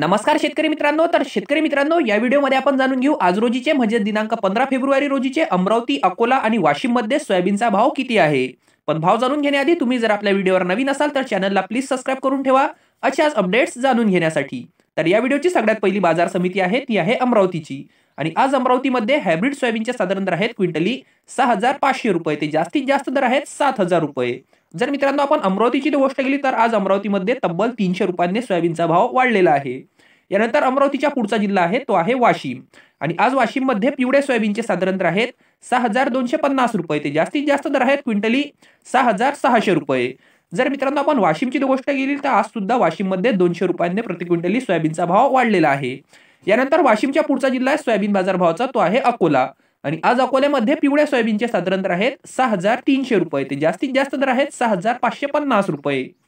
नमस्कार शेतकरी मित्रांनो तर शेतकरी मित्रांनो या व्हिडिओमध्ये आपण जाणून घेऊ आज रोजीचे म्हणजे दिनांक पंधरा फेब्रुवारी रोजीचे अमरावती अकोला आणि वाशिम मध्ये सोयाबीनचा भाव किती आहे पण भाव जाणून घेण्याआधी तुम्ही जर आपल्या व्हिडिओवर नवीन असाल तर चॅनलला प्लीज सबस्क्राईब करून ठेवा अशाच अपडेट्स जाणून घेण्यासाठी तर या व्हिडिओची सगळ्यात पहिली बाजार समिती आहे ती आहे अमरावतीची आणि आज अमरावतीमध्ये हायब्रिड सोयाबीनचे साधारण दर आहेत क्विंटली सहा हजार पाचशे रुपये ते जास्तीत जास्त दर आहेत सात हजार रुपये जर मित्रांनो आपण अमरावतीची गोष्ट केली तर आज अमरावतीमध्ये तब्बल तीनशे रुपयांनी सोयाबीनचा भाव वाढलेला आहे यानंतर अमरावतीचा पुढचा जिल्हा आहे तो आहे वाशिम आणि आज वाशिममध्ये पिवळे सोयाबीनचे साधारण दर आहेत सहा हजार दोनशे पन्नास रुपये ते जास्तीत जास्त दर आहेत क्विंटली सहा हजार सहाशे रुपये जर मित्रांनो आपण वाशिमची गोष्ट केली तर आज सुद्धा वाशिममध्ये दोनशे रुपयांनी प्रति क्विंटली सोयाबीनचा भाव वाढलेला आहे यानंतर वाशिमच्या पुढचा जिल्हा आहे सोयाबीन भावाचा तो आहे अकोला आणि आज अकोल्यामध्ये पिवळ्या सोयाबीनचे साधारण आहेत सहा हजार तीनशे रुपये ते जास्तीत जास्त दर आहेत सहा हजार पाचशे पन्नास रुपये